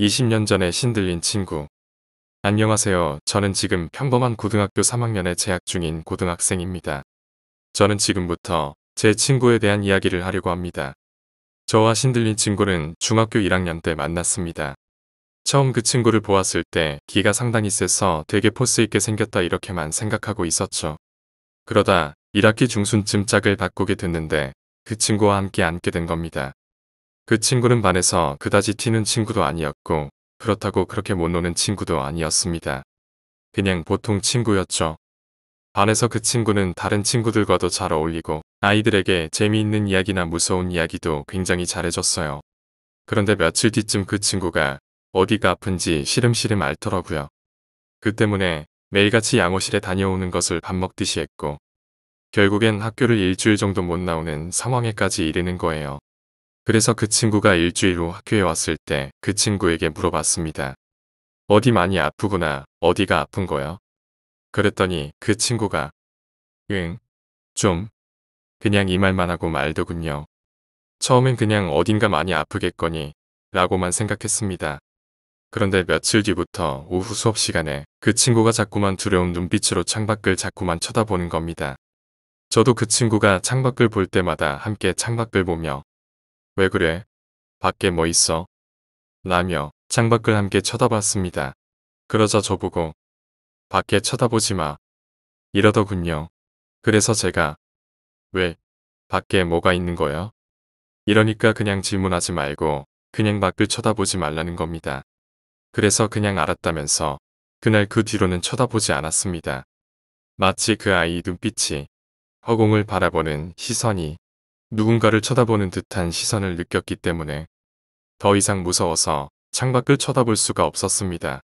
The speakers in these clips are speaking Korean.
20년 전에 신들린 친구. 안녕하세요. 저는 지금 평범한 고등학교 3학년에 재학 중인 고등학생입니다. 저는 지금부터 제 친구에 대한 이야기를 하려고 합니다. 저와 신들린 친구는 중학교 1학년 때 만났습니다. 처음 그 친구를 보았을 때 기가 상당히 세서 되게 포스 있게 생겼다 이렇게만 생각하고 있었죠. 그러다 1학기 중순쯤 짝을 바꾸게 됐는데 그 친구와 함께 앉게 된 겁니다. 그 친구는 반에서 그다지 튀는 친구도 아니었고 그렇다고 그렇게 못 노는 친구도 아니었습니다. 그냥 보통 친구였죠. 반에서 그 친구는 다른 친구들과도 잘 어울리고 아이들에게 재미있는 이야기나 무서운 이야기도 굉장히 잘해줬어요. 그런데 며칠 뒤쯤 그 친구가 어디가 아픈지 시름시름 앓더라고요. 그 때문에 매일같이 양호실에 다녀오는 것을 밥 먹듯이 했고 결국엔 학교를 일주일 정도 못 나오는 상황에까지 이르는 거예요. 그래서 그 친구가 일주일 후 학교에 왔을 때 그 친구에게 물어봤습니다. 어디 많이 아프구나. 어디가 아픈 거야? 그랬더니 그 친구가 응, 좀 그냥 이 말만 하고 말더군요. 처음엔 그냥 어딘가 많이 아프겠거니 라고만 생각했습니다. 그런데 며칠 뒤부터 오후 수업 시간에 그 친구가 자꾸만 두려운 눈빛으로 창밖을 자꾸만 쳐다보는 겁니다. 저도 그 친구가 창밖을 볼 때마다 함께 창밖을 보며 왜 그래? 밖에 뭐 있어? 라며 창밖을 함께 쳐다봤습니다. 그러자 저보고 밖에 쳐다보지 마. 이러더군요. 그래서 제가 왜 밖에 뭐가 있는 거야? 이러니까 그냥 질문하지 말고 그냥 밖을 쳐다보지 말라는 겁니다. 그래서 그냥 알았다면서 그날 그 뒤로는 쳐다보지 않았습니다. 마치 그 아이 눈빛이 허공을 바라보는 시선이 누군가를 쳐다보는 듯한 시선을 느꼈기 때문에 더 이상 무서워서 창밖을 쳐다볼 수가 없었습니다.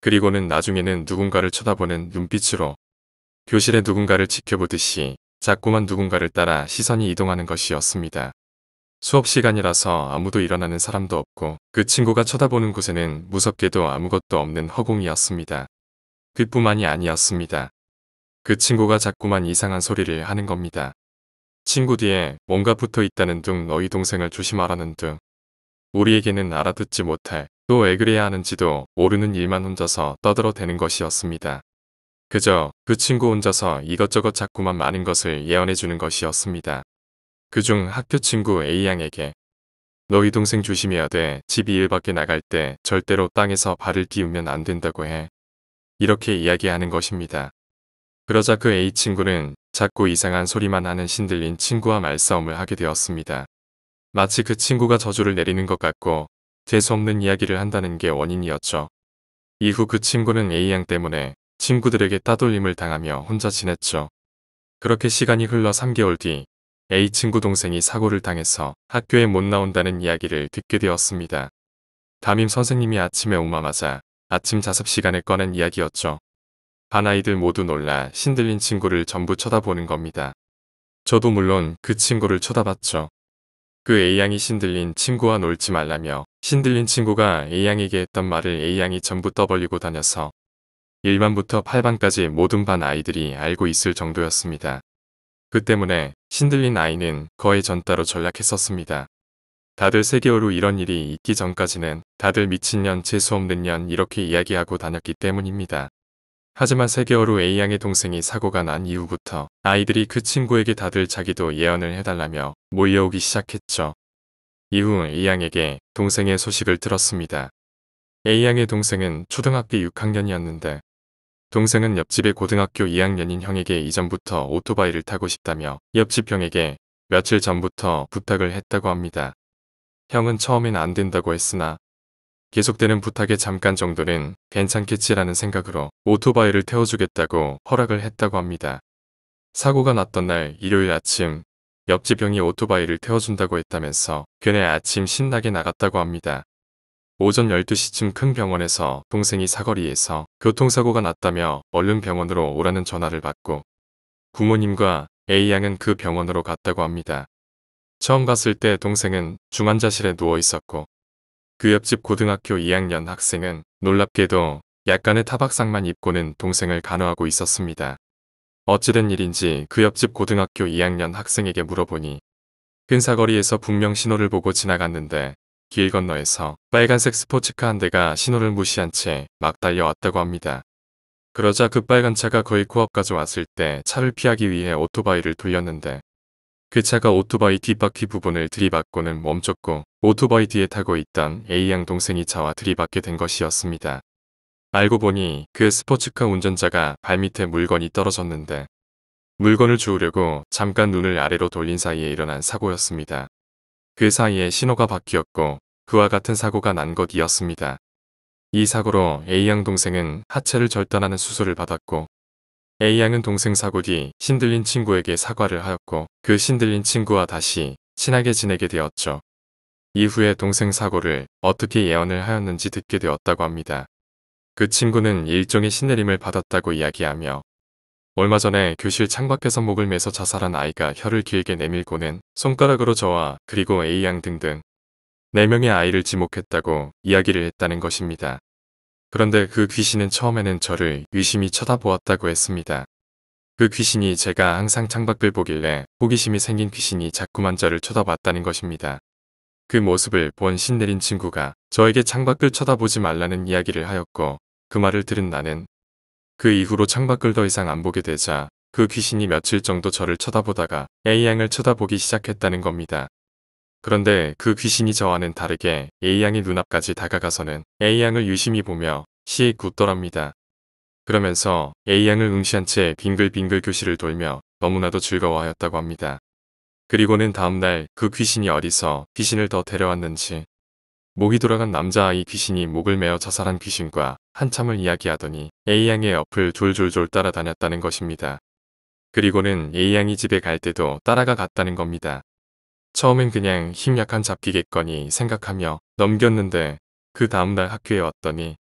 그리고는 나중에는 누군가를 쳐다보는 눈빛으로 교실에 누군가를 지켜보듯이 자꾸만 누군가를 따라 시선이 이동하는 것이었습니다. 수업 시간이라서 아무도 일어나는 사람도 없고 그 친구가 쳐다보는 곳에는 무섭게도 아무것도 없는 허공이었습니다. 그뿐만이 아니었습니다. 그 친구가 자꾸만 이상한 소리를 하는 겁니다. 친구 뒤에 뭔가 붙어 있다는 등 너희 동생을 조심하라는 등 우리에게는 알아듣지 못할 또왜 그래야 하는지도 모르는 일만 혼자서 떠들어대는 것이었습니다. 그저 그 친구 혼자서 이것저것 자꾸만 많은 것을 예언해주는 것이었습니다. 그 중 학교 친구 A양에게 너희 동생 조심해야 돼. 집이일밖에 나갈 때 절대로 땅에서 발을 띄우면 안 된다고 해. 이렇게 이야기하는 것입니다. 그러자 그 A친구는 자꾸 이상한 소리만 하는 신들린 친구와 말싸움을 하게 되었습니다. 마치 그 친구가 저주를 내리는 것 같고 재수없는 이야기를 한다는 게 원인이었죠. 이후 그 친구는 A양 때문에 친구들에게 따돌림을 당하며 혼자 지냈죠. 그렇게 시간이 흘러 3개월 뒤 A 친구 동생이 사고를 당해서 학교에 못 나온다는 이야기를 듣게 되었습니다. 담임 선생님이 아침에 오마마자 아침 자습 시간에 꺼낸 이야기였죠. 반아이들 모두 놀라 신들린 친구를 전부 쳐다보는 겁니다. 저도 물론 그 친구를 쳐다봤죠. 그 A양이 신들린 친구와 놀지 말라며 신들린 친구가 A양에게 했던 말을 A양이 전부 떠벌리고 다녀서 1반부터 8반까지 모든 반 아이들이 알고 있을 정도였습니다. 그 때문에 신들린 아이는 거의 전따로 전락했었습니다. 다들 세계어로 이런 일이 있기 전까지는 다들 미친년 재수없는 년 이렇게 이야기하고 다녔기 때문입니다. 하지만 3개월 후 A양의 동생이 사고가 난 이후부터 아이들이 그 친구에게 다들 자기도 예언을 해달라며 모여오기 시작했죠. 이후 A양에게 동생의 소식을 들었습니다. A양의 동생은 초등학교 6학년이었는데 동생은 옆집의 고등학교 2학년인 형에게 이전부터 오토바이를 타고 싶다며 옆집 형에게 며칠 전부터 부탁을 했다고 합니다. 형은 처음엔 안 된다고 했으나 계속되는 부탁에 잠깐 정도는 괜찮겠지라는 생각으로 오토바이를 태워주겠다고 허락을 했다고 합니다. 사고가 났던 날 일요일 아침 옆집 형이 오토바이를 태워준다고 했다면서 걔네 아침 신나게 나갔다고 합니다. 오전 12시쯤 큰 병원에서 동생이 사거리에서 교통사고가 났다며 얼른 병원으로 오라는 전화를 받고 부모님과 A양은 그 병원으로 갔다고 합니다. 처음 갔을 때 동생은 중환자실에 누워 있었고 그 옆집 고등학교 2학년 학생은 놀랍게도 약간의 타박상만 입고는 동생을 간호하고 있었습니다. 어찌된 일인지 그 옆집 고등학교 2학년 학생에게 물어보니 근사거리에서 분명 신호를 보고 지나갔는데 길 건너에서 빨간색 스포츠카 한 대가 신호를 무시한 채 막 달려왔다고 합니다. 그러자 그 빨간 차가 거의 코앞까지 왔을 때 차를 피하기 위해 오토바이를 돌렸는데 그 차가 오토바이 뒷바퀴 부분을 들이받고는 멈췄고 오토바이 뒤에 타고 있던 A양 동생이 차와 들이받게 된 것이었습니다. 알고 보니 그 스포츠카 운전자가 발밑에 물건이 떨어졌는데 물건을 주우려고 잠깐 눈을 아래로 돌린 사이에 일어난 사고였습니다. 그 사이에 신호가 바뀌었고 그와 같은 사고가 난 것이었습니다. 이 사고로 A양 동생은 하체를 절단하는 수술을 받았고 A양은 동생 사고 뒤 신들린 친구에게 사과를 하였고 그 신들린 친구와 다시 친하게 지내게 되었죠. 이후에 동생 사고를 어떻게 예언을 하였는지 듣게 되었다고 합니다. 그 친구는 일종의 신내림을 받았다고 이야기하며 얼마 전에 교실 창밖에서 목을 매서 자살한 아이가 혀를 길게 내밀고는 손가락으로 저와 그리고 A양 등등 4명의 아이를 지목했다고 이야기를 했다는 것입니다. 그런데 그 귀신은 처음에는 저를 유심이 쳐다보았다고 했습니다. 그 귀신이 제가 항상 창밖을 보길래 호기심이 생긴 귀신이 자꾸만 저를 쳐다봤다는 것입니다. 그 모습을 본 신내린 친구가 저에게 창밖을 쳐다보지 말라는 이야기를 하였고 그 말을 들은 나는 그 이후로 창밖을 더 이상 안 보게 되자 그 귀신이 며칠 정도 저를 쳐다보다가 A양을 쳐다보기 시작했다는 겁니다. 그런데 그 귀신이 저와는 다르게 a 양의 눈앞까지 다가가서는 A양을 유심히 보며 시익 굳더랍니다. 그러면서 A양을 응시한 채 빙글빙글 교실을 돌며 너무나도 즐거워하였다고 합니다. 그리고는 다음날 그 귀신이 어디서 귀신을 더 데려왔는지 목이 돌아간 남자아이 귀신이 목을 메어 자살한 귀신과 한참을 이야기하더니 A양의 옆을 졸졸졸 따라다녔다는 것입니다. 그리고는 A양이 집에 갈 때도 따라가 갔다는 겁니다. 처음엔 그냥 힘약한 잡기겠거니 생각하며 넘겼는데 그 다음날 학교에 왔더니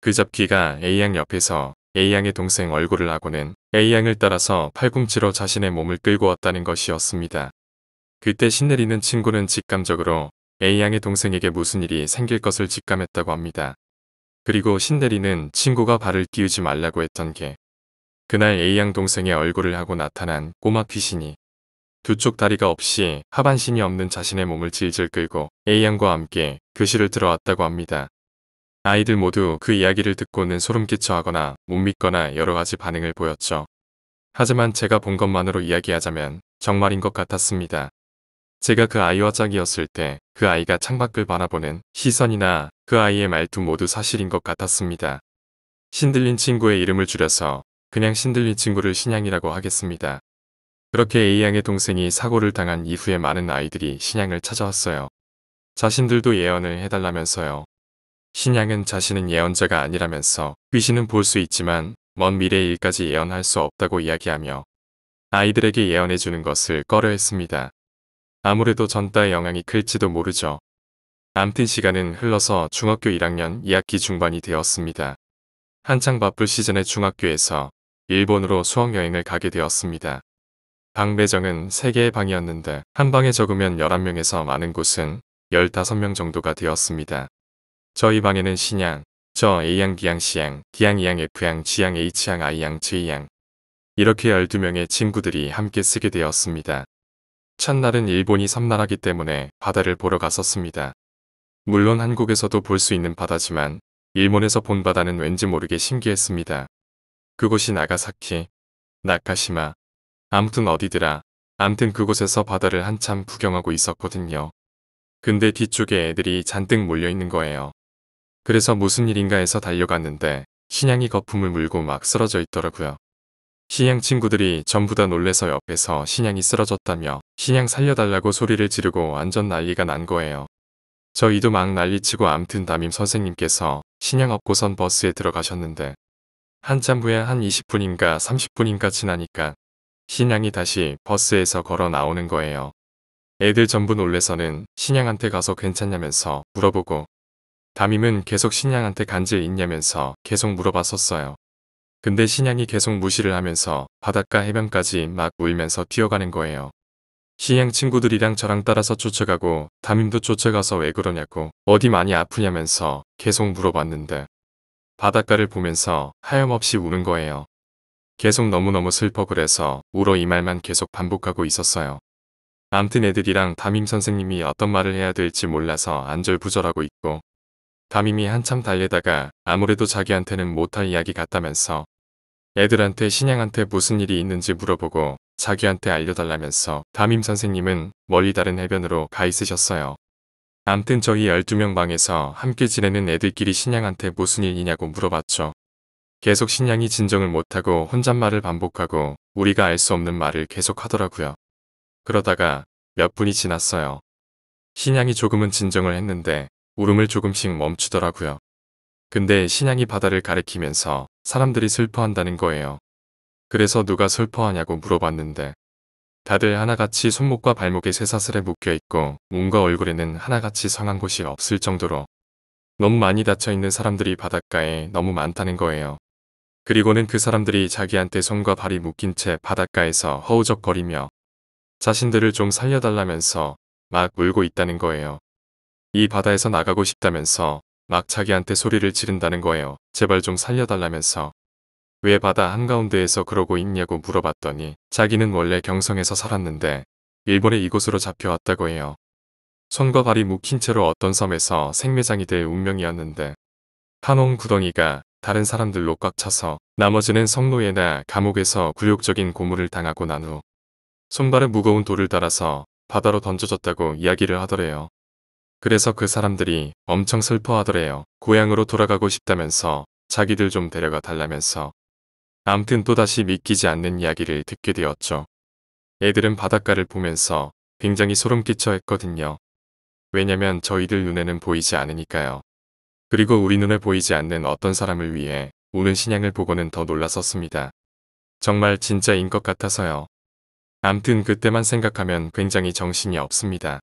그 잡기가 A양 옆에서 A양의 동생 얼굴을 하고는 A양을 따라서 팔꿈치로 자신의 몸을 끌고 왔다는 것이었습니다. 그때 신내리는 친구는 직감적으로 A양의 동생에게 무슨 일이 생길 것을 직감했다고 합니다. 그리고 신내리는 친구가 발을 끼우지 말라고 했던 게 그날 A양 동생의 얼굴을 하고 나타난 꼬마 귀신이 두쪽 다리가 없이 하반신이 없는 자신의 몸을 질질 끌고 A양과 함께 교실을 들어왔다고 합니다. 아이들 모두 그 이야기를 듣고는 소름 끼쳐 하거나 못 믿거나 여러 가지 반응을 보였죠. 하지만 제가 본 것만으로 이야기하자면 정말인 것 같았습니다. 제가 그 아이와 짝이었을 때 그 아이가 창밖을 바라보는 시선이나 그 아이의 말투 모두 사실인 것 같았습니다. 신들린 친구의 이름을 줄여서 그냥 신들린 친구를 신양이라고 하겠습니다. 그렇게 A양의 동생이 사고를 당한 이후에 많은 아이들이 신양을 찾아왔어요. 자신들도 예언을 해달라면서요. 신양은 자신은 예언자가 아니라면서 귀신은 볼 수 있지만 먼 미래의 일까지 예언할 수 없다고 이야기하며 아이들에게 예언해주는 것을 꺼려 했습니다. 아무래도 전따의 영향이 클지도 모르죠. 암튼 시간은 흘러서 중학교 1학년 2학기 중반이 되었습니다. 한창 바쁠 시즌의 중학교에서 일본으로 수학여행을 가게 되었습니다. 방 배정은 3개의 방이었는데 한 방에 적으면 11명에서 많은 곳은 15명 정도가 되었습니다. 저희 방에는 신양, 저 A양, B양, C양, D양, E양, F양, G양, H양, I양, J양 이렇게 12명의 친구들이 함께 쓰게 되었습니다. 첫날은 일본이 섬나라기 때문에 바다를 보러 갔었습니다. 물론 한국에서도 볼 수 있는 바다지만 일본에서 본 바다는 왠지 모르게 신기했습니다. 그곳이 나가사키, 나카시마, 아무튼 어디더라, 아무튼 그곳에서 바다를 한참 구경하고 있었거든요. 근데 뒤쪽에 애들이 잔뜩 몰려있는 거예요. 그래서 무슨 일인가 해서 달려갔는데 신양이 거품을 물고 막 쓰러져 있더라고요. 신양 친구들이 전부 다 놀래서 옆에서 신양이 쓰러졌다며 신양 살려달라고 소리를 지르고 완전 난리가 난 거예요. 저희도 막 난리치고 암튼 담임 선생님께서 신양 업고선 버스에 들어가셨는데 한참 후에 한 20분인가 30분인가 지나니까 신양이 다시 버스에서 걸어 나오는 거예요. 애들 전부 놀래서는 신양한테 가서 괜찮냐면서 물어보고 담임은 계속 신양한테 간지에 있냐면서 계속 물어봤었어요. 근데 신양이 계속 무시를 하면서 바닷가 해변까지 막 울면서 뛰어가는 거예요. 신양 친구들이랑 저랑 따라서 쫓아가고 담임도 쫓아가서 왜 그러냐고 어디 많이 아프냐면서 계속 물어봤는데 바닷가를 보면서 하염없이 우는 거예요. 계속 너무너무 슬퍼 그래서 울어 이 말만 계속 반복하고 있었어요. 암튼 애들이랑 담임 선생님이 어떤 말을 해야 될지 몰라서 안절부절하고 있고 담임이 한참 달래다가 아무래도 자기한테는 못할 이야기 같다면서 애들한테 신양한테 무슨 일이 있는지 물어보고 자기한테 알려달라면서 담임 선생님은 멀리 다른 해변으로 가 있으셨어요. 암튼 저희 12명 방에서 함께 지내는 애들끼리 신양한테 무슨 일이냐고 물어봤죠. 계속 신양이 진정을 못하고 혼잣말을 반복하고 우리가 알 수 없는 말을 계속 하더라고요. 그러다가 몇 분이 지났어요. 신양이 조금은 진정을 했는데 울음을 조금씩 멈추더라고요. 근데 신양이 바다를 가리키면서 사람들이 슬퍼한다는 거예요. 그래서 누가 슬퍼하냐고 물어봤는데 다들 하나같이 손목과 발목에 새사슬에 묶여있고 몸과 얼굴에는 하나같이 성한 곳이 없을 정도로 너무 많이 다쳐있는 사람들이 바닷가에 너무 많다는 거예요. 그리고는 그 사람들이 자기한테 손과 발이 묶인 채 바닷가에서 허우적거리며 자신들을 좀 살려달라면서 막 울고 있다는 거예요. 이 바다에서 나가고 싶다면서 막 자기한테 소리를 지른다는 거예요. 제발 좀 살려달라면서. 왜 바다 한가운데에서 그러고 있냐고 물어봤더니 자기는 원래 경성에서 살았는데 일본에 이곳으로 잡혀왔다고 해요. 손과 발이 묵힌 채로 어떤 섬에서 생매장이 될 운명이었는데 한 옹 구덩이가 다른 사람들로 꽉 차서 나머지는 성노예나 감옥에서 굴욕적인 고문을 당하고 난 후손발은 무거운 돌을 달아서 바다로 던져졌다고 이야기를 하더래요. 그래서 그 사람들이 엄청 슬퍼하더래요. 고향으로 돌아가고 싶다면서 자기들 좀 데려가 달라면서. 암튼 또다시 믿기지 않는 이야기를 듣게 되었죠. 애들은 바닷가를 보면서 굉장히 소름 끼쳐 했거든요. 왜냐면 저희들 눈에는 보이지 않으니까요. 그리고 우리 눈에 보이지 않는 어떤 사람을 위해 우는 신양을 보고는 더 놀랐었습니다. 정말 진짜인 것 같아서요. 암튼 그때만 생각하면 굉장히 정신이 없습니다.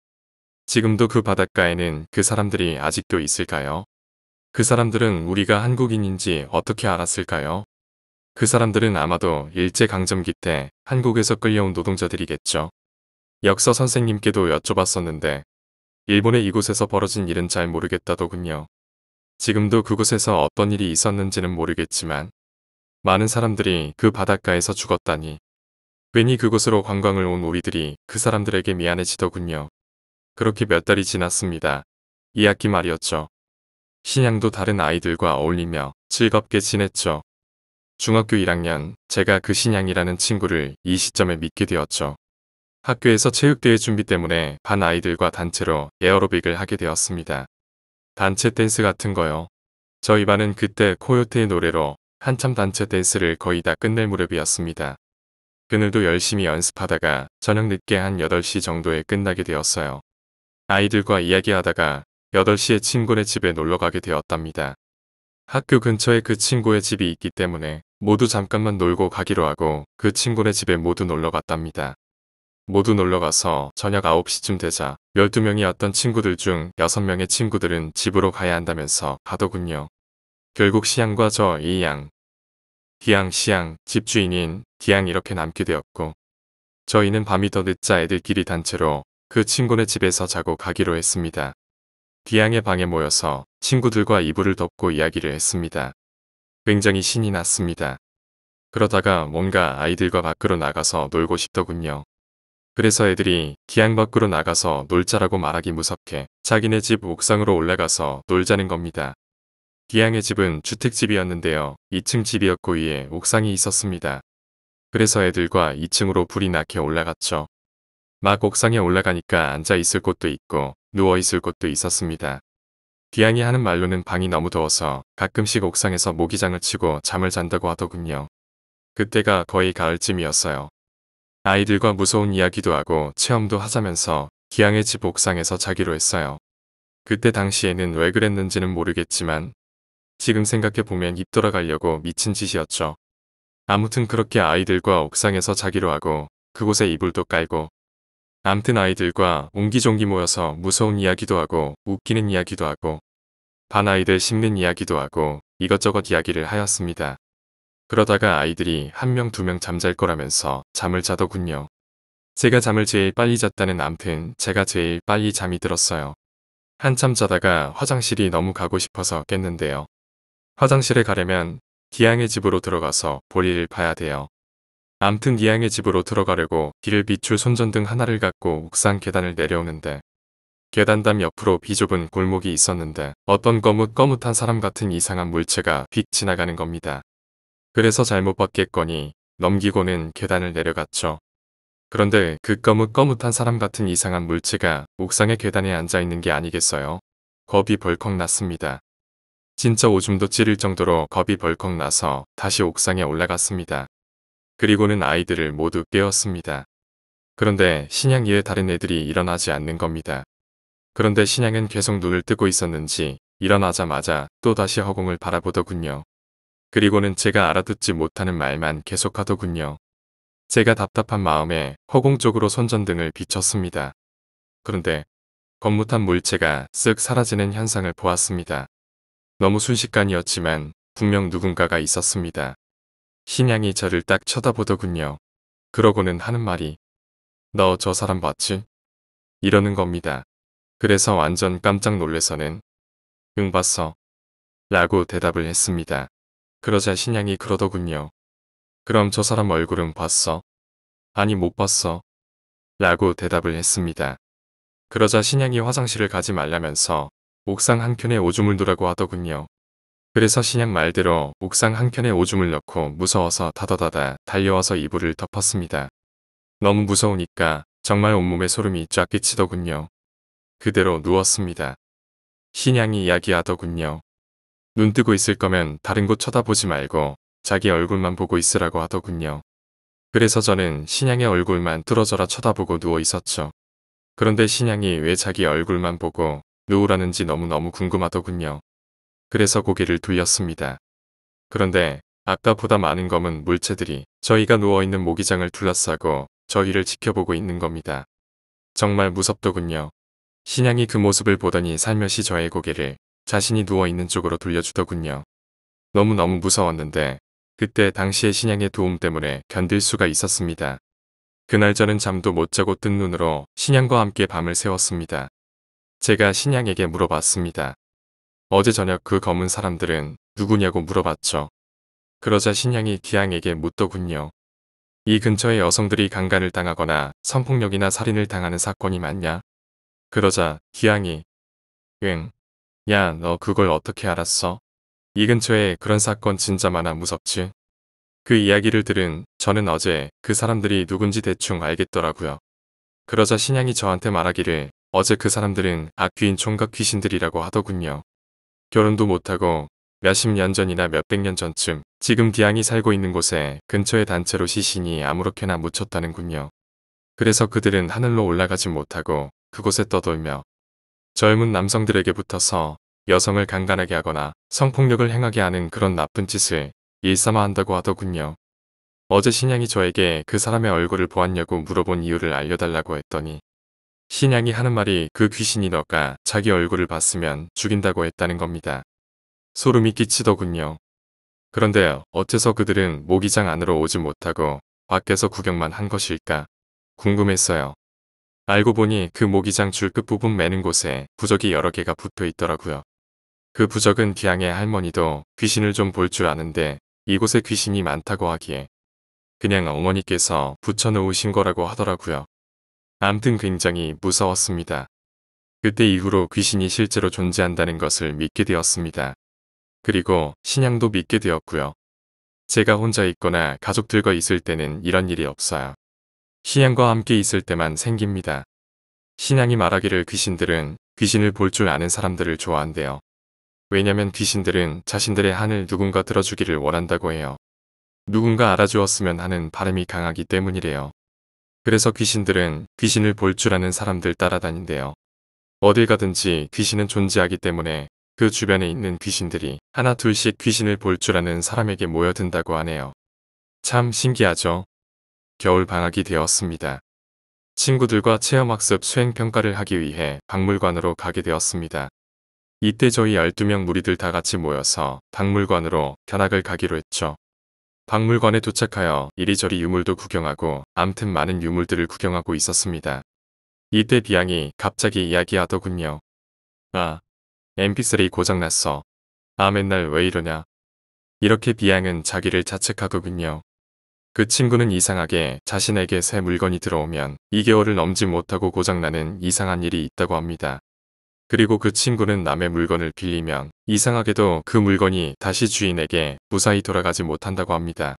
지금도 그 바닷가에는 그 사람들이 아직도 있을까요? 그 사람들은 우리가 한국인인지 어떻게 알았을까요? 그 사람들은 아마도 일제강점기 때 한국에서 끌려온 노동자들이겠죠. 역사 선생님께도 여쭤봤었는데 일본의 이곳에서 벌어진 일은 잘 모르겠다더군요. 지금도 그곳에서 어떤 일이 있었는지는 모르겠지만 많은 사람들이 그 바닷가에서 죽었다니 괜히 그곳으로 관광을 온 우리들이 그 사람들에게 미안해지더군요. 그렇게 몇 달이 지났습니다. 2학기 말이었죠. 신양도 다른 아이들과 어울리며 즐겁게 지냈죠. 중학교 1학년 제가 그 신양이라는 친구를 이 시점에 믿게 되었죠. 학교에서 체육대회 준비 때문에 반 아이들과 단체로 에어로빅을 하게 되었습니다. 단체 댄스 같은 거요. 저희 반은 그때 코요테의 노래로 한참 단체 댄스를 거의 다 끝낼 무렵이었습니다. 그늘도 열심히 연습하다가 저녁 늦게 한 8시 정도에 끝나게 되었어요. 아이들과 이야기하다가 8시에 친구네 집에 놀러 가게 되었답니다. 학교 근처에 그 친구의 집이 있기 때문에 모두 잠깐만 놀고 가기로 하고 그 친구네 집에 모두 놀러 갔답니다. 모두 놀러 가서 저녁 9시쯤 되자 12명이었던 친구들 중 6명의 친구들은 집으로 가야 한다면서 가더군요. 결국 시양과 저 이양, 기양 시양, 집주인인 기양 이렇게 남게 되었고 저희는 밤이 더 늦자 애들끼리 단체로 그 친구네 집에서 자고 가기로 했습니다. 기양의 방에 모여서 친구들과 이불을 덮고 이야기를 했습니다. 굉장히 신이 났습니다. 그러다가 뭔가 아이들과 밖으로 나가서 놀고 싶더군요. 그래서 애들이 기양 밖으로 나가서 놀자라고 말하기 무섭게 자기네 집 옥상으로 올라가서 놀자는 겁니다. 기양의 집은 주택집이었는데요. 2층 집이었고 위에 옥상이 있었습니다. 그래서 애들과 2층으로 불이 나게 올라갔죠. 막 옥상에 올라가니까 앉아있을 곳도 있고 누워있을 곳도 있었습니다. 귀양이 하는 말로는 방이 너무 더워서 가끔씩 옥상에서 모기장을 치고 잠을 잔다고 하더군요. 그때가 거의 가을쯤이었어요. 아이들과 무서운 이야기도 하고 체험도 하자면서 기양의 집 옥상에서 자기로 했어요. 그때 당시에는 왜 그랬는지는 모르겠지만 지금 생각해보면 입 돌아가려고 미친 짓이었죠. 아무튼 그렇게 아이들과 옥상에서 자기로 하고 그곳에 이불도 깔고 암튼 아이들과 옹기종기 모여서 무서운 이야기도 하고 웃기는 이야기도 하고 반 아이들 씹는 이야기도 하고 이것저것 이야기를 하였습니다. 그러다가 아이들이 한 명 두 명 잠잘 거라면서 잠을 자더군요. 제가 잠을 제일 빨리 잤다는 암튼 제가 제일 빨리 잠이 들었어요. 한참 자다가 화장실이 너무 가고 싶어서 깼는데요. 화장실에 가려면 기양의 집으로 들어가서 볼일을 봐야 돼요. 암튼 이양의 집으로 들어가려고 길을 비출 손전등 하나를 갖고 옥상 계단을 내려오는데 계단담 옆으로 비좁은 골목이 있었는데 어떤 거뭇거뭇한 사람 같은 이상한 물체가 휙 지나가는 겁니다. 그래서 잘못 봤겠거니 넘기고는 계단을 내려갔죠. 그런데 그 거뭇거뭇한 사람 같은 이상한 물체가 옥상의 계단에 앉아있는 게 아니겠어요? 겁이 벌컥 났습니다. 진짜 오줌도 찌를 정도로 겁이 벌컥 나서 다시 옥상에 올라갔습니다. 그리고는 아이들을 모두 깨웠습니다. 그런데 신양 이외 다른 애들이 일어나지 않는 겁니다. 그런데 신양은 계속 눈을 뜨고 있었는지 일어나자마자 또다시 허공을 바라보더군요. 그리고는 제가 알아듣지 못하는 말만 계속하더군요. 제가 답답한 마음에 허공 쪽으로 손전등을 비쳤습니다. 그런데 검무한 물체가 쓱 사라지는 현상을 보았습니다. 너무 순식간이었지만 분명 누군가가 있었습니다. 신양이 저를 딱 쳐다보더군요. 그러고는 하는 말이 너 저 사람 봤지? 이러는 겁니다. 그래서 완전 깜짝 놀래서는 응 봤어 라고 대답을 했습니다. 그러자 신양이 그러더군요. 그럼 저 사람 얼굴은 봤어? 아니 못 봤어 라고 대답을 했습니다. 그러자 신양이 화장실을 가지 말라면서 옥상 한켠에 오줌을 누라고 하더군요. 그래서 신양 말대로 옥상 한켠에 오줌을 넣고 무서워서 다다다다 달려와서 이불을 덮었습니다. 너무 무서우니까 정말 온몸에 소름이 쫙 끼치더군요. 그대로 누웠습니다. 신양이 이야기하더군요. 눈 뜨고 있을 거면 다른 곳 쳐다보지 말고 자기 얼굴만 보고 있으라고 하더군요. 그래서 저는 신양의 얼굴만 뚫어져라 쳐다보고 누워 있었죠. 그런데 신양이 왜 자기 얼굴만 보고 누우라는지 너무너무 궁금하더군요. 그래서 고개를 돌렸습니다. 그런데 아까보다 많은 검은 물체들이 저희가 누워있는 모기장을 둘러싸고 저희를 지켜보고 있는 겁니다. 정말 무섭더군요. 신양이 그 모습을 보더니 살며시 저의 고개를 자신이 누워있는 쪽으로 돌려주더군요. 너무너무 무서웠는데 그때 당시의 신양의 도움 때문에 견딜 수가 있었습니다. 그날 저는 잠도 못 자고 뜬 눈으로 신양과 함께 밤을 새웠습니다. 제가 신양에게 물어봤습니다. 어제 저녁 그 검은 사람들은 누구냐고 물어봤죠. 그러자 신양이 기양에게 묻더군요. 이 근처에 여성들이 강간을 당하거나 성폭력이나 살인을 당하는 사건이 많냐? 그러자 기양이 응. 야 너 그걸 어떻게 알았어? 이 근처에 그런 사건 진짜 많아 무섭지? 그 이야기를 들은 저는 어제 그 사람들이 누군지 대충 알겠더라고요. 그러자 신양이 저한테 말하기를 어제 그 사람들은 악귀인 총각 귀신들이라고 하더군요. 결혼도 못하고 몇십 년 전이나 몇백 년 전쯤 지금 디앙이 살고 있는 곳에 근처의 단체로 시신이 아무렇게나 묻혔다는군요. 그래서 그들은 하늘로 올라가지 못하고 그곳에 떠돌며 젊은 남성들에게 붙어서 여성을 강간하게 하거나 성폭력을 행하게 하는 그런 나쁜 짓을 일삼아 한다고 하더군요. 어제 신양이 저에게 그 사람의 얼굴을 보았냐고 물어본 이유를 알려달라고 했더니 신양이 하는 말이 그 귀신이 너가 자기 얼굴을 봤으면 죽인다고 했다는 겁니다. 소름이 끼치더군요. 그런데 어째서 그들은 모기장 안으로 오지 못하고 밖에서 구경만 한 것일까 궁금했어요. 알고 보니 그 모기장 줄 끝부분 매는 곳에 부적이 여러 개가 붙어 있더라고요. 그 부적은 기양의 할머니도 귀신을 좀 볼 줄 아는데 이곳에 귀신이 많다고 하기에 그냥 어머니께서 붙여놓으신 거라고 하더라고요. 암튼 굉장히 무서웠습니다. 그때 이후로 귀신이 실제로 존재한다는 것을 믿게 되었습니다. 그리고 신앙도 믿게 되었고요. 제가 혼자 있거나 가족들과 있을 때는 이런 일이 없어요. 신앙과 함께 있을 때만 생깁니다. 신앙이 말하기를 귀신들은 귀신을 볼 줄 아는 사람들을 좋아한대요. 왜냐면 귀신들은 자신들의 한을 누군가 들어주기를 원한다고 해요. 누군가 알아주었으면 하는 바람이 강하기 때문이래요. 그래서 귀신들은 귀신을 볼 줄 아는 사람들 따라다닌대요. 어딜 가든지 귀신은 존재하기 때문에 그 주변에 있는 귀신들이 하나 둘씩 귀신을 볼 줄 아는 사람에게 모여든다고 하네요. 참 신기하죠? 겨울 방학이 되었습니다. 친구들과 체험학습 수행평가를 하기 위해 박물관으로 가게 되었습니다. 이때 저희 12명 무리들 다 같이 모여서 박물관으로 견학을 가기로 했죠. 박물관에 도착하여 이리저리 유물도 구경하고 암튼 많은 유물들을 구경하고 있었습니다. 이때 비양이 갑자기 이야기하더군요. 아, mp3 고장났어. 아 맨날 왜 이러냐. 이렇게 비양은 자기를 자책하더군요. 그 친구는 이상하게 자신에게 새 물건이 들어오면 2개월을 넘지 못하고 고장나는 이상한 일이 있다고 합니다. 그리고 그 친구는 남의 물건을 빌리면 이상하게도 그 물건이 다시 주인에게 무사히 돌아가지 못한다고 합니다.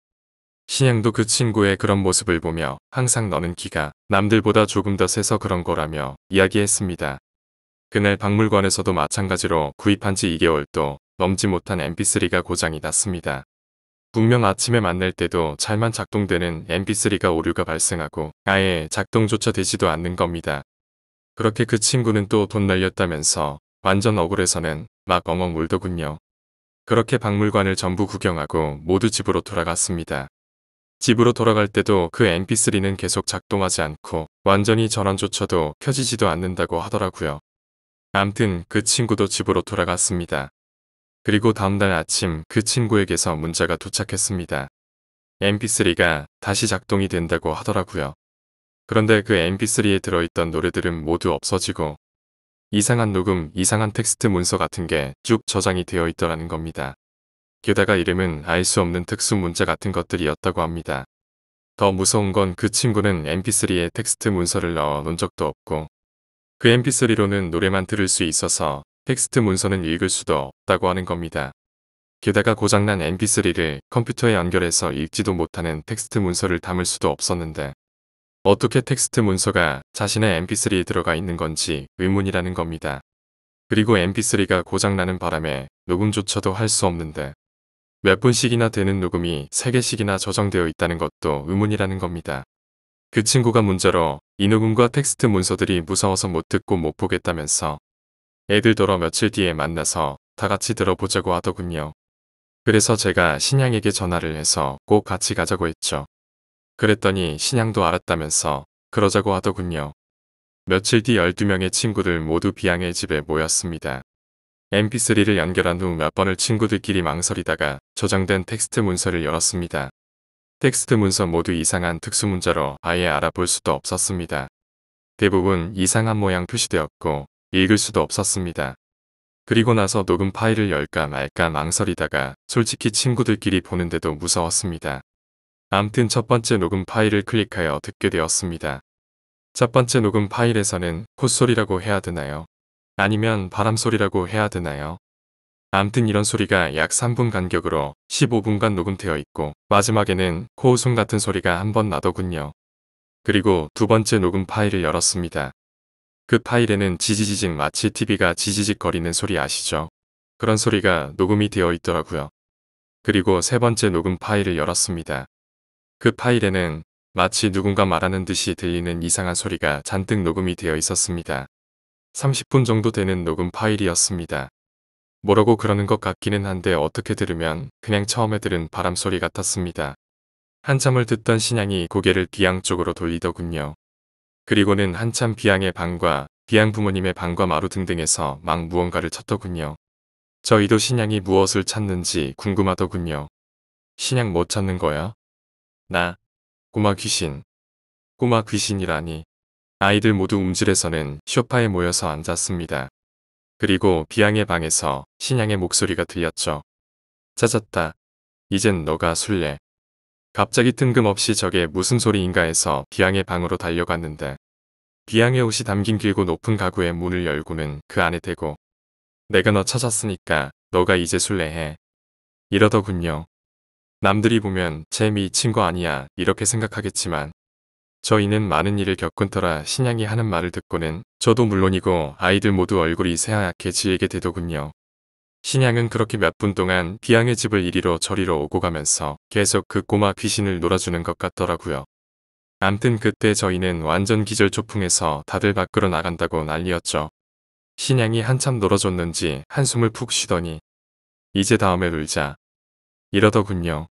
신양도 그 친구의 그런 모습을 보며 항상 너는 키가 남들보다 조금 더 세서 그런 거라며 이야기했습니다. 그날 박물관에서도 마찬가지로 구입한 지 2개월도 넘지 못한 mp3가 고장이 났습니다. 분명 아침에 만날 때도 잘만 작동되는 mp3가 오류가 발생하고 아예 작동조차 되지도 않는 겁니다. 그렇게 그 친구는 또 돈 날렸다면서 완전 억울해서는 막 엉엉 울더군요. 그렇게 박물관을 전부 구경하고 모두 집으로 돌아갔습니다. 집으로 돌아갈 때도 그 MP3는 계속 작동하지 않고 완전히 전원조차도 켜지지도 않는다고 하더라고요. 암튼 그 친구도 집으로 돌아갔습니다. 그리고 다음날 아침 그 친구에게서 문자가 도착했습니다. MP3가 다시 작동이 된다고 하더라고요. 그런데 그 mp3에 들어있던 노래들은 모두 없어지고 이상한 녹음, 이상한 텍스트 문서 같은 게 쭉 저장이 되어 있더라는 겁니다. 게다가 이름은 알 수 없는 특수 문자 같은 것들이었다고 합니다. 더 무서운 건 그 친구는 mp3에 텍스트 문서를 넣어 놓은 적도 없고 그 mp3로는 노래만 들을 수 있어서 텍스트 문서는 읽을 수도 없다고 하는 겁니다. 게다가 고장난 mp3를 컴퓨터에 연결해서 읽지도 못하는 텍스트 문서를 담을 수도 없었는데 어떻게 텍스트 문서가 자신의 mp3에 들어가 있는 건지 의문이라는 겁니다. 그리고 mp3가 고장나는 바람에 녹음조차도 할 수 없는데 몇 분씩이나 되는 녹음이 3개씩이나 저장되어 있다는 것도 의문이라는 겁니다. 그 친구가 문제로 이 녹음과 텍스트 문서들이 무서워서 못 듣고 못 보겠다면서 애들더러 며칠 뒤에 만나서 다 같이 들어보자고 하더군요. 그래서 제가 신양에게 전화를 해서 꼭 같이 가자고 했죠. 그랬더니 신양도 알았다면서 그러자고 하더군요. 며칠 뒤 12명의 친구들 모두 비양의 집에 모였습니다. mp3를 연결한 후 몇 번을 친구들끼리 망설이다가 저장된 텍스트 문서를 열었습니다. 텍스트 문서 모두 이상한 특수문자로 아예 알아볼 수도 없었습니다. 대부분 이상한 모양 표시되었고 읽을 수도 없었습니다. 그리고 나서 녹음 파일을 열까 말까 망설이다가 솔직히 친구들끼리 보는데도 무서웠습니다. 암튼 첫 번째 녹음 파일을 클릭하여 듣게 되었습니다. 첫 번째 녹음 파일에서는 콧소리라고 해야 되나요? 아니면 바람소리라고 해야 되나요? 암튼 이런 소리가 약 3분 간격으로 15분간 녹음되어 있고 마지막에는 코웃음 같은 소리가 한 번 나더군요. 그리고 두 번째 녹음 파일을 열었습니다. 그 파일에는 지지지직 마치 TV가 지지직 거리는 소리 아시죠? 그런 소리가 녹음이 되어 있더라고요. 그리고 세 번째 녹음 파일을 열었습니다. 그 파일에는 마치 누군가 말하는 듯이 들리는 이상한 소리가 잔뜩 녹음이 되어 있었습니다. 30분 정도 되는 녹음 파일이었습니다. 뭐라고 그러는 것 같기는 한데 어떻게 들으면 그냥 처음에 들은 바람소리 같았습니다. 한참을 듣던 신양이 고개를 비양 쪽으로 돌리더군요. 그리고는 한참 비양의 방과 비양 부모님의 방과 마루 등등에서 막 무언가를 쳤더군요. 저희도 신양이 무엇을 찾는지 궁금하더군요. 신양 못 찾는 거야? 나. 꼬마 귀신. 꼬마 귀신이라니. 아이들 모두 움질에서는 쇼파에 모여서 앉았습니다. 그리고 비양의 방에서 신양의 목소리가 들렸죠. 찾았다. 이젠 너가 술래. 갑자기 뜬금없이 저게 무슨 소리인가 해서 비양의 방으로 달려갔는데 비양의 옷이 담긴 길고 높은 가구의 문을 열고는 그 안에 대고 내가 너 찾았으니까 너가 이제 술래해. 이러더군요. 남들이 보면 쟤 미친 거 아니야 이렇게 생각하겠지만 저희는 많은 일을 겪은 터라 신양이 하는 말을 듣고는 저도 물론이고 아이들 모두 얼굴이 새하얗게 지에게 되더군요. 신양은 그렇게 몇 분 동안 비양의 집을 이리로 저리로 오고 가면서 계속 그 꼬마 귀신을 놀아주는 것 같더라고요. 암튼 그때 저희는 완전 기절초풍에서 다들 밖으로 나간다고 난리였죠. 신양이 한참 놀아줬는지 한숨을 푹 쉬더니 이제 다음에 놀자 이러더군요.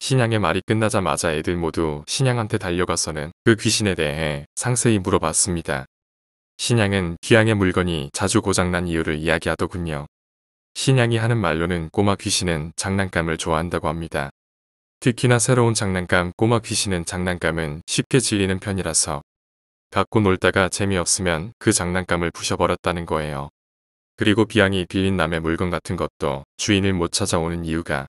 신양의 말이 끝나자마자 애들 모두 신양한테 달려가서는 그 귀신에 대해 상세히 물어봤습니다. 신양은 귀양의 물건이 자주 고장난 이유를 이야기하더군요. 신양이 하는 말로는 꼬마 귀신은 장난감을 좋아한다고 합니다. 특히나 새로운 장난감 꼬마 귀신은 장난감은 쉽게 질리는 편이라서 갖고 놀다가 재미없으면 그 장난감을 부셔버렸다는 거예요. 그리고 비양이 빌린 남의 물건 같은 것도 주인을 못 찾아오는 이유가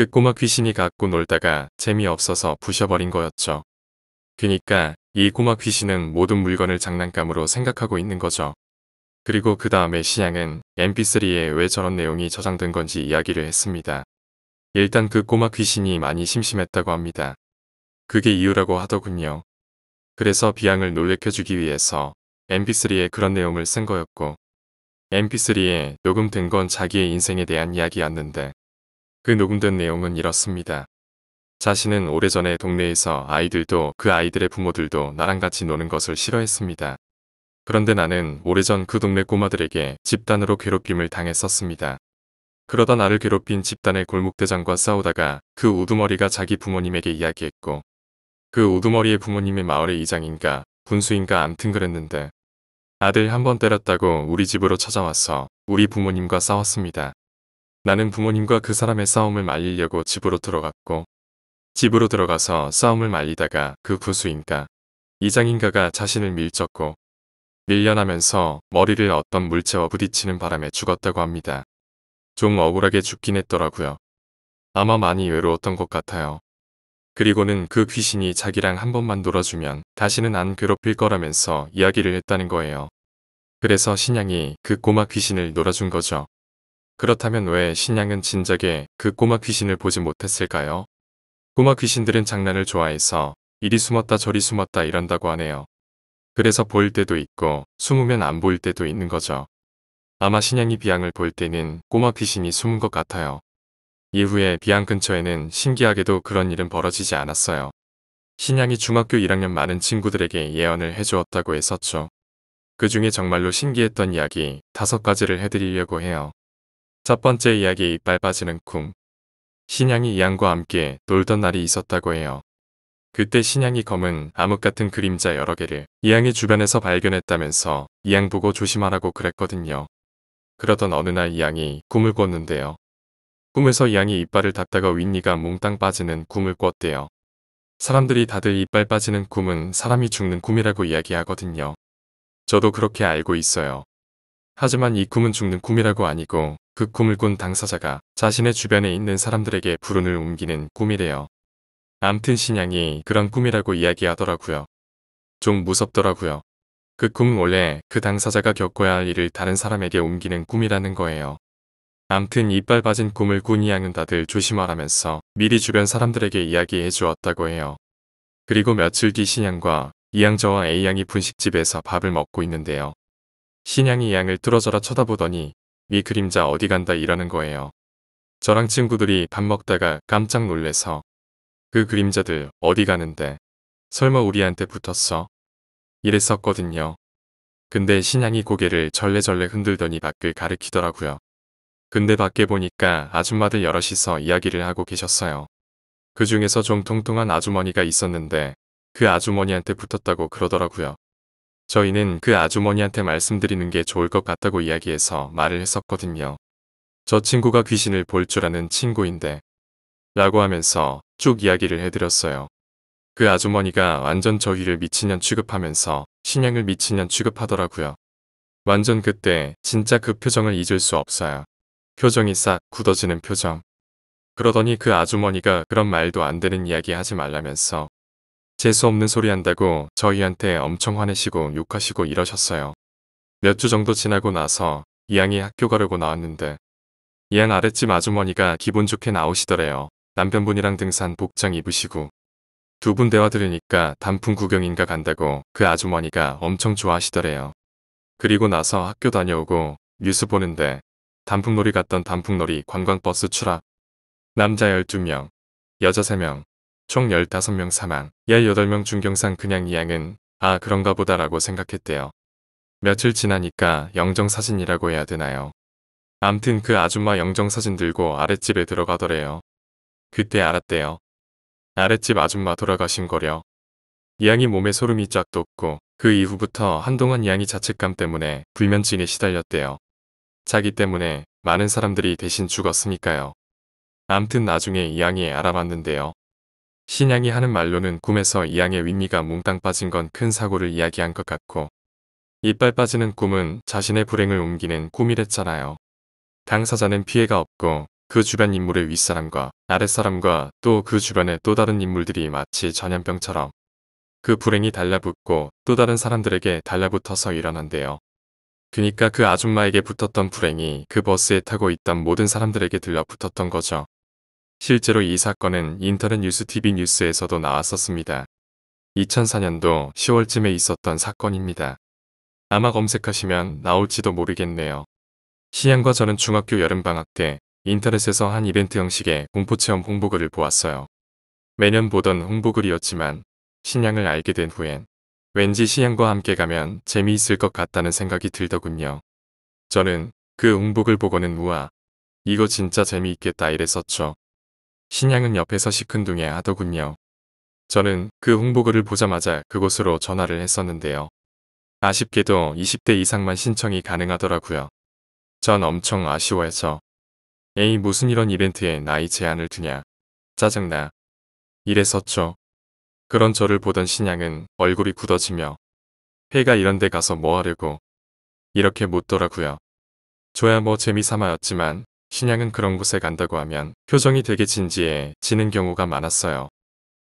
그 꼬마 귀신이 갖고 놀다가 재미없어서 부셔버린 거였죠. 그니까 이 꼬마 귀신은 모든 물건을 장난감으로 생각하고 있는 거죠. 그리고 그 다음에 시향은 mp3에 왜 저런 내용이 저장된 건지 이야기를 했습니다. 일단 그 꼬마 귀신이 많이 심심했다고 합니다. 그게 이유라고 하더군요. 그래서 비양을 놀래켜주기 위해서 mp3에 그런 내용을 쓴 거였고 mp3에 녹음된 건 자기의 인생에 대한 이야기였는데 그 녹음된 내용은 이렇습니다. 자신은 오래전에 동네에서 아이들도 그 아이들의 부모들도 나랑 같이 노는 것을 싫어했습니다. 그런데 나는 오래전 그 동네 꼬마들에게 집단으로 괴롭힘을 당했었습니다. 그러다 나를 괴롭힌 집단의 골목대장과 싸우다가 그 우두머리가 자기 부모님에게 이야기했고 그 우두머리의 부모님의 마을의 이장인가 분수인가 암튼 그랬는데 아들 한번 때렸다고 우리 집으로 찾아와서 우리 부모님과 싸웠습니다. 나는 부모님과 그 사람의 싸움을 말리려고 집으로 들어갔고 집으로 들어가서 싸움을 말리다가 그 부수인가 이장인가가 자신을 밀쳤고 밀려나면서 머리를 어떤 물체와 부딪히는 바람에 죽었다고 합니다. 좀 억울하게 죽긴 했더라고요. 아마 많이 외로웠던 것 같아요. 그리고는 그 귀신이 자기랑 한 번만 놀아주면 다시는 안 괴롭힐 거라면서 이야기를 했다는 거예요. 그래서 신양이 그 꼬마 귀신을 놀아준 거죠. 그렇다면 왜 신양은 진작에 그 꼬마 귀신을 보지 못했을까요? 꼬마 귀신들은 장난을 좋아해서 이리 숨었다 저리 숨었다 이런다고 하네요. 그래서 보일 때도 있고 숨으면 안 보일 때도 있는 거죠. 아마 신양이 비앙을볼 때는 꼬마 귀신이 숨은 것 같아요. 이후에 비앙 근처에는 신기하게도 그런 일은 벌어지지 않았어요. 신양이 중학교 1학년 많은 친구들에게 예언을 해주었다고 했었죠. 그 중에 정말로 신기했던 이야기 다섯 가지를 해드리려고 해요. 첫 번째 이야기 이빨 빠지는 쿵. 신양이 양과 함께 놀던 날이 있었다고 해요. 그때 신양이 검은 암흑 같은 그림자 여러 개를 이양의 주변에서 발견했다면서 이양 보고 조심하라고 그랬거든요. 그러던 어느 날 이양이 꿈을 꿨는데요. 꿈에서 이양이 이빨을 닦다가 윗니가 몽땅 빠지는 꿈을 꿨대요. 사람들이 다들 이빨 빠지는 꿈은 사람이 죽는 꿈이라고 이야기하거든요. 저도 그렇게 알고 있어요. 하지만 이 꿈은 죽는 꿈이라고 아니고 그 꿈을 꾼 당사자가 자신의 주변에 있는 사람들에게 불운을 옮기는 꿈이래요. 암튼 신양이 그런 꿈이라고 이야기하더라고요. 좀 무섭더라고요. 그 꿈은 원래 그 당사자가 겪어야 할 일을 다른 사람에게 옮기는 꿈이라는 거예요. 암튼 이빨 빠진 꿈을 꾼 이양은 다들 조심하라면서 미리 주변 사람들에게 이야기해 주었다고 해요. 그리고 며칠 뒤 신양과 이양저와 A양이 분식집에서 밥을 먹고 있는데요. 신양이 양을 뚫어져라 쳐다보더니 위 그림자 어디 간다 이러는 거예요. 저랑 친구들이 밥 먹다가 깜짝 놀래서 그 그림자들 어디 가는데 설마 우리한테 붙었어? 이랬었거든요. 근데 신양이 고개를 절레절레 흔들더니 밖을 가리키더라고요. 근데 밖에 보니까 아줌마들 여럿이서 이야기를 하고 계셨어요. 그 중에서 좀 통통한 아주머니가 있었는데 그 아주머니한테 붙었다고 그러더라고요. 저희는 그 아주머니한테 말씀드리는 게 좋을 것 같다고 이야기해서 말을 했었거든요. 저 친구가 귀신을 볼 줄 아는 친구인데 라고 하면서 쭉 이야기를 해드렸어요. 그 아주머니가 완전 저희를 미친년 취급하면서 신양을 미친년 취급하더라고요. 완전 그때 진짜 그 표정을 잊을 수 없어요. 표정이 싹 굳어지는 표정. 그러더니 그 아주머니가 그런 말도 안 되는 이야기 하지 말라면서 재수없는 소리 한다고 저희한테 엄청 화내시고 욕하시고 이러셨어요. 몇 주 정도 지나고 나서 이양이 학교 가려고 나왔는데 이양 아랫집 아주머니가 기분 좋게 나오시더래요. 남편분이랑 등산 복장 입으시고 두 분 대화 들으니까 단풍 구경인가 간다고 그 아주머니가 엄청 좋아하시더래요. 그리고 나서 학교 다녀오고 뉴스 보는데 단풍놀이 갔던 단풍놀이 관광버스 추락 남자 12명, 여자 3명, 총 15명 사망, 18명 중경상 그냥 이양은 아 그런가 보다라고 생각했대요. 며칠 지나니까 영정사진이라고 해야 되나요. 암튼 그 아줌마 영정사진 들고 아랫집에 들어가더래요. 그때 알았대요. 아랫집 아줌마 돌아가신 거려. 이양이 몸에 소름이 쫙 돋고 그 이후부터 한동안 이양이 자책감 때문에 불면증에 시달렸대요. 자기 때문에 많은 사람들이 대신 죽었으니까요. 암튼 나중에 이양이 알아봤는데요. 신양이 하는 말로는 꿈에서 이양의 윗미가 몽땅 빠진 건 큰 사고를 이야기한 것 같고 이빨 빠지는 꿈은 자신의 불행을 옮기는 꿈이랬잖아요. 당사자는 피해가 없고 그 주변 인물의 윗사람과 아랫사람과 또 그 주변의 또 다른 인물들이 마치 전염병처럼 그 불행이 달라붙고 또 다른 사람들에게 달라붙어서 일어난대요. 그니까 그 아줌마에게 붙었던 불행이 그 버스에 타고 있던 모든 사람들에게 들러붙었던 거죠. 실제로 이 사건은 인터넷 뉴스 TV 뉴스에서도 나왔었습니다. 2004년도 10월쯤에 있었던 사건입니다. 아마 검색하시면 나올지도 모르겠네요. 시양과 저는 중학교 여름방학 때 인터넷에서 한 이벤트 형식의 공포체험 홍보글을 보았어요. 매년 보던 홍보글이었지만 신양을 알게 된 후엔 왠지 시양과 함께 가면 재미있을 것 같다는 생각이 들더군요. 저는 그 홍보글 보고는 우와 이거 진짜 재미있겠다 이랬었죠. 신양은 옆에서 시큰둥해 하더군요. 저는 그 홍보글을 보자마자 그곳으로 전화를 했었는데요. 아쉽게도 20대 이상만 신청이 가능하더라고요. 전 엄청 아쉬워해서 에이 무슨 이런 이벤트에 나이 제한을 두냐. 짜증나. 이랬었죠 그런 저를 보던 신양은 얼굴이 굳어지며 회가 이런 데 가서 뭐 하려고 이렇게 묻더라고요. 저야 뭐 재미삼아였지만 신양은 그런 곳에 간다고 하면 표정이 되게 진지해지는 경우가 많았어요.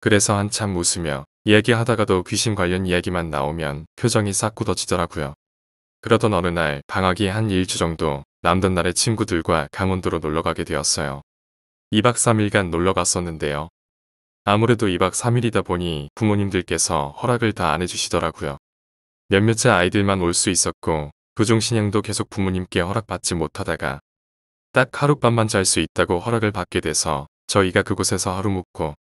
그래서 한참 웃으며 얘기하다가도 귀신 관련 이야기만 나오면 표정이 싹 굳어지더라고요. 그러던 어느 날 방학이 한 일주 정도 남던 날에 친구들과 강원도로 놀러가게 되었어요. 2박 3일간 놀러갔었는데요. 아무래도 2박 3일이다 보니 부모님들께서 허락을 다 안 해주시더라고요. 몇몇의 아이들만 올 수 있었고 그중 신양도 계속 부모님께 허락받지 못하다가 딱 하룻밤만 잘 수 있다고 허락을 받게 돼서 저희가 그곳에서 하루 묵고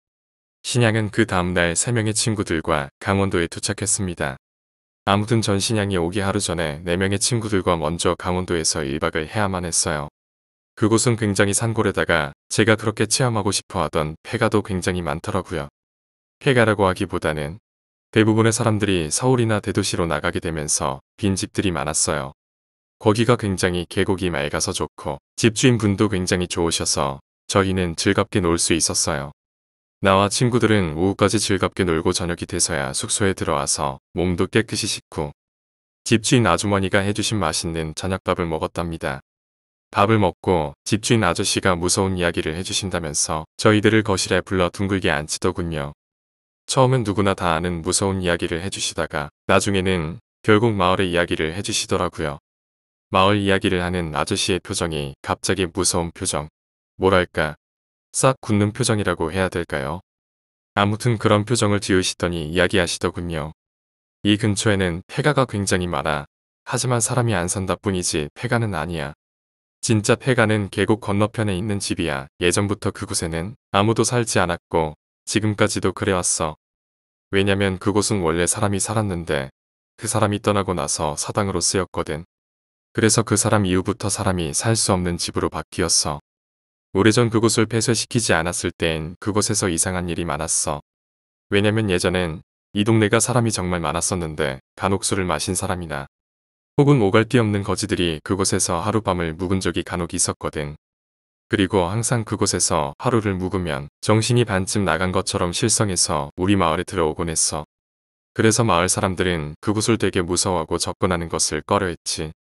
신양은 그 다음날 3명의 친구들과 강원도에 도착했습니다. 아무튼 전 신양이 오기 하루 전에 4명의 친구들과 먼저 강원도에서 1박을 해야만 했어요. 그곳은 굉장히 산골에다가 제가 그렇게 체험하고 싶어 하던 폐가도 굉장히 많더라고요. 폐가라고 하기보다는 대부분의 사람들이 서울이나 대도시로 나가게 되면서 빈집들이 많았어요. 거기가 굉장히 계곡이 맑아서 좋고 집주인분도 굉장히 좋으셔서 저희는 즐겁게 놀 수 있었어요. 나와 친구들은 오후까지 즐겁게 놀고 저녁이 돼서야 숙소에 들어와서 몸도 깨끗이 씻고 집주인 아주머니가 해주신 맛있는 저녁밥을 먹었답니다. 밥을 먹고 집주인 아저씨가 무서운 이야기를 해주신다면서 저희들을 거실에 불러 둥글게 앉히더군요. 처음엔 누구나 다 아는 무서운 이야기를 해주시다가 나중에는 결국 마을의 이야기를 해주시더라고요. 마을 이야기를 하는 아저씨의 표정이 갑자기 무서운 표정, 뭐랄까, 싹 굳는 표정이라고 해야 될까요? 아무튼 그런 표정을 지으시더니 이야기하시더군요. 이 근처에는 폐가가 굉장히 많아. 하지만 사람이 안 산다 뿐이지 폐가는 아니야. 진짜 폐가는 계곡 건너편에 있는 집이야. 예전부터 그곳에는 아무도 살지 않았고 지금까지도 그래왔어. 왜냐면 그곳은 원래 사람이 살았는데 그 사람이 떠나고 나서 사당으로 쓰였거든. 그래서 그 사람 이후부터 사람이 살 수 없는 집으로 바뀌었어. 오래전 그곳을 폐쇄시키지 않았을 땐 그곳에서 이상한 일이 많았어. 왜냐면 예전엔 이 동네가 사람이 정말 많았었는데 간혹 술을 마신 사람이나 혹은 오갈데 없는 거지들이 그곳에서 하룻밤을 묵은 적이 간혹 있었거든. 그리고 항상 그곳에서 하루를 묵으면 정신이 반쯤 나간 것처럼 실성해서 우리 마을에 들어오곤 했어. 그래서 마을 사람들은 그곳을 되게 무서워하고 접근하는 것을 꺼려했지.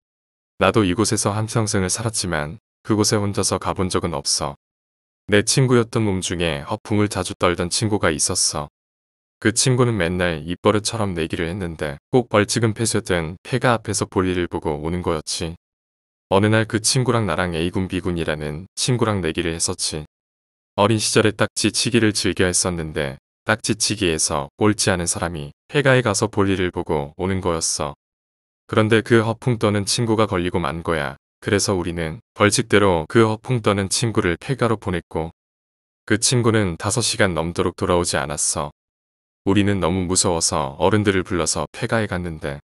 나도 이곳에서 한평생을 살았지만 그곳에 혼자서 가본 적은 없어. 내 친구였던 몸 중에 허풍을 자주 떨던 친구가 있었어. 그 친구는 맨날 입버릇처럼 내기를 했는데 꼭 벌칙은 폐쇄된 폐가 앞에서 볼일을 보고 오는 거였지. 어느 날 그 친구랑 나랑 A군 B군이라는 친구랑 내기를 했었지. 어린 시절에 딱지치기를 즐겨 했었는데 딱지치기에서 꼴찌하는 사람이 폐가에 가서 볼일을 보고 오는 거였어. 그런데 그 허풍 떠는 친구가 걸리고 만 거야. 그래서 우리는 벌칙대로 그 허풍 떠는 친구를 폐가로 보냈고 그 친구는 5시간 넘도록 돌아오지 않았어. 우리는 너무 무서워서 어른들을 불러서 폐가에 갔는데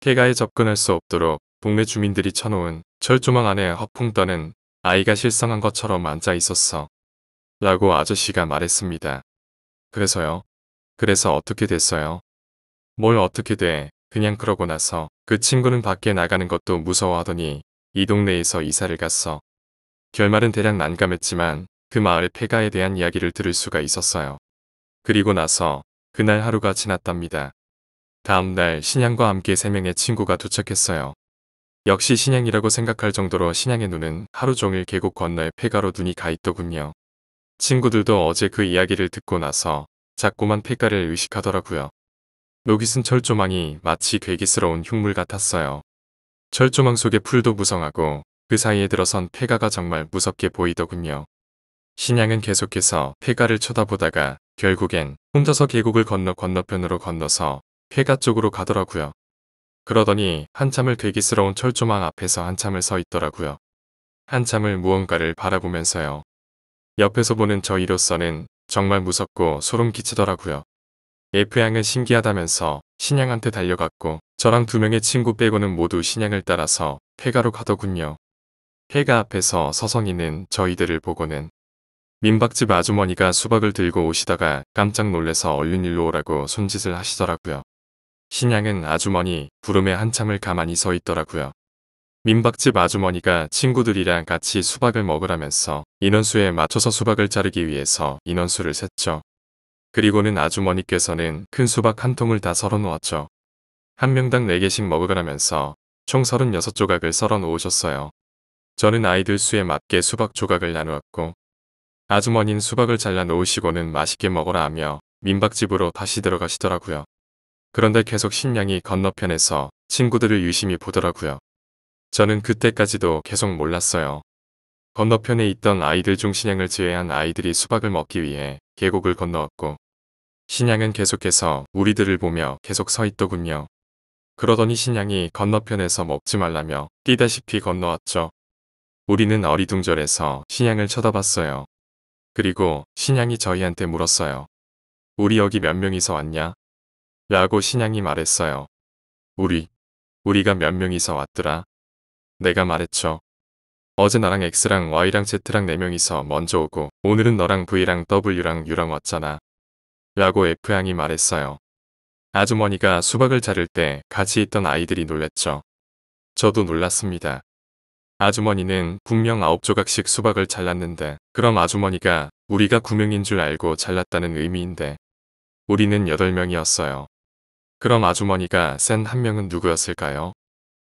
폐가에 접근할 수 없도록 동네 주민들이 쳐놓은 철조망 안에 허풍 떠는 아이가 실성한 것처럼 앉아 있었어. 라고 아저씨가 말했습니다. 그래서요? 그래서 어떻게 됐어요? 뭘 어떻게 돼? 그냥 그러고 나서 그 친구는 밖에 나가는 것도 무서워하더니 이 동네에서 이사를 갔어. 결말은 대략 난감했지만 그 마을의 폐가에 대한 이야기를 들을 수가 있었어요. 그리고 나서 그날 하루가 지났답니다. 다음 날 신양과 함께 세 명의 친구가 도착했어요. 역시 신양이라고 생각할 정도로 신양의 눈은 하루 종일 계곡 건너의 폐가로 눈이 가 있더군요. 친구들도 어제 그 이야기를 듣고 나서 자꾸만 폐가를 의식하더라고요. 녹이 쓴 철조망이 마치 괴기스러운 흉물 같았어요. 철조망 속의 풀도 무성하고 그 사이에 들어선 폐가가 정말 무섭게 보이더군요. 신양은 계속해서 폐가를 쳐다보다가 결국엔 혼자서 계곡을 건너 건너편으로 건너서 폐가 쪽으로 가더라고요. 그러더니 한참을 괴기스러운 철조망 앞에서 한참을 서 있더라고요. 한참을 무언가를 바라보면서요. 옆에서 보는 저희로서는 정말 무섭고 소름 끼치더라고요. f 양은 신기하다면서 신양한테 달려갔고 저랑 두 명의 친구 빼고는 모두 신양을 따라서 폐가로 가더군요. 폐가 앞에서 서성이는 저희들을 보고는 민박집 아주머니가 수박을 들고 오시다가 깜짝 놀래서 얼른 일로 오라고 손짓을 하시더라고요. 신양은 아주머니 부름에 한참을 가만히 서 있더라고요. 민박집 아주머니가 친구들이랑 같이 수박을 먹으라면서 인원수에 맞춰서 수박을 자르기 위해서 인원수를 셌죠. 그리고는 아주머니께서는 큰 수박 한 통을 다 썰어 놓았죠. 한 명당 4개씩 먹으라면서 총 36조각을 썰어 놓으셨어요. 저는 아이들 수에 맞게 수박 조각을 나누었고 아주머니는 수박을 잘라 놓으시고는 맛있게 먹어라 하며 민박집으로 다시 들어가시더라고요. 그런데 계속 식량이 건너편에서 친구들을 유심히 보더라고요. 저는 그때까지도 계속 몰랐어요. 건너편에 있던 아이들 중 신양을 제외한 아이들이 수박을 먹기 위해 계곡을 건너왔고 신양은 계속해서 우리들을 보며 계속 서 있더군요. 그러더니 신양이 건너편에서 먹지 말라며 뛰다시피 건너왔죠. 우리는 어리둥절해서 신양을 쳐다봤어요. 그리고 신양이 저희한테 물었어요. 우리 여기 몇 명이서 왔냐? 라고 신양이 말했어요. 우리, 우리가 몇 명이서 왔더라? 내가 말했죠. 어제 나랑 X랑 Y랑 Z랑 4명이서 먼저 오고 오늘은 너랑 V랑 W랑 U랑 왔잖아. 라고 F양이 말했어요. 아주머니가 수박을 자를 때 같이 있던 아이들이 놀랐죠. 저도 놀랐습니다. 아주머니는 분명 9조각씩 수박을 잘랐는데 그럼 아주머니가 우리가 구명인줄 알고 잘랐다는 의미인데 우리는 8명이었어요. 그럼 아주머니가 센한 명은 누구였을까요?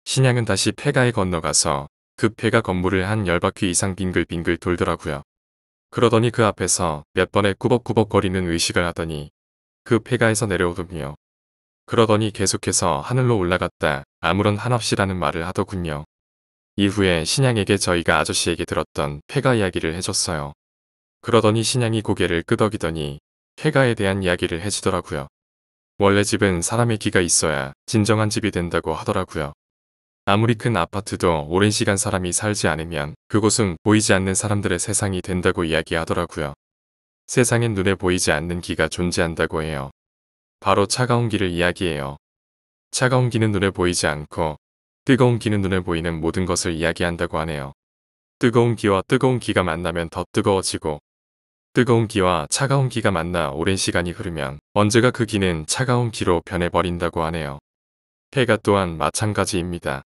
신양은 다시 폐가에 건너가서 그 폐가 건물을 한 10바퀴 이상 빙글빙글 돌더라고요. 그러더니 그 앞에서 몇 번의 꾸벅꾸벅거리는 의식을 하더니 그 폐가에서 내려오더군요. 그러더니 계속해서 하늘로 올라갔다 아무런 한없이라는 말을 하더군요. 이후에 신양에게 저희가 아저씨에게 들었던 폐가 이야기를 해줬어요. 그러더니 신양이 고개를 끄덕이더니 폐가에 대한 이야기를 해주더라고요. 원래 집은 사람의 귀가 있어야 진정한 집이 된다고 하더라고요. 아무리 큰 아파트도 오랜 시간 사람이 살지 않으면 그곳은 보이지 않는 사람들의 세상이 된다고 이야기하더라고요. 세상엔 눈에 보이지 않는 기가 존재한다고 해요. 바로 차가운 기를 이야기해요. 차가운 기는 눈에 보이지 않고 뜨거운 기는 눈에 보이는 모든 것을 이야기한다고 하네요. 뜨거운 기와 뜨거운 기가 만나면 더 뜨거워지고 뜨거운 기와 차가운 기가 만나 오랜 시간이 흐르면 언제가 그 기는 차가운 기로 변해버린다고 하네요. 폐가 또한 마찬가지입니다.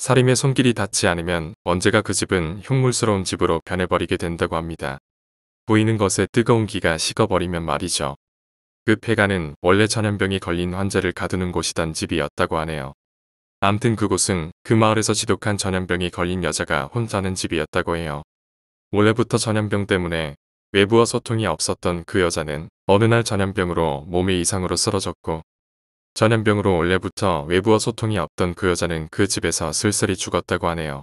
살인의 손길이 닿지 않으면 언제가 그 집은 흉물스러운 집으로 변해버리게 된다고 합니다. 보이는 것에 뜨거운 기가 식어버리면 말이죠. 그 폐가는 원래 전염병이 걸린 환자를 가두는 곳이던 집이었다고 하네요. 암튼 그곳은 그 마을에서 지독한 전염병이 걸린 여자가 혼자는 집이었다고 해요. 원래부터 전염병 때문에 외부와 소통이 없었던 그 여자는 어느 날 전염병으로 몸의 이상으로 쓰러졌고 전염병으로 원래부터 외부와 소통이 없던 그 여자는 그 집에서 슬슬이 죽었다고 하네요.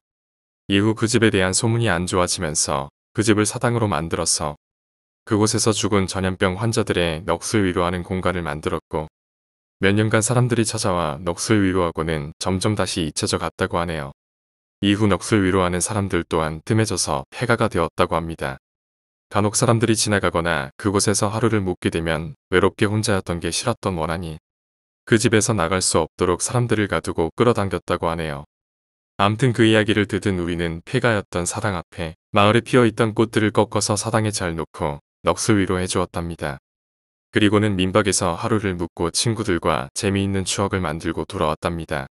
이후 그 집에 대한 소문이 안 좋아지면서 그 집을 사당으로 만들어서 그곳에서 죽은 전염병 환자들의 넋을 위로하는 공간을 만들었고 몇 년간 사람들이 찾아와 넋을 위로하고는 점점 다시 잊혀져 갔다고 하네요. 이후 넋을 위로하는 사람들 또한 뜸해져서 폐가가 되었다고 합니다. 간혹 사람들이 지나가거나 그곳에서 하루를 묵게 되면 외롭게 혼자였던 게 싫었던 원한이 그 집에서 나갈 수 없도록 사람들을 가두고 끌어당겼다고 하네요. 암튼 그 이야기를 듣은 우리는 폐가였던 사당 앞에 마을에 피어있던 꽃들을 꺾어서 사당에 잘 놓고 넋을 위로해 주었답니다. 그리고는 민박에서 하루를 묵고 친구들과 재미있는 추억을 만들고 돌아왔답니다.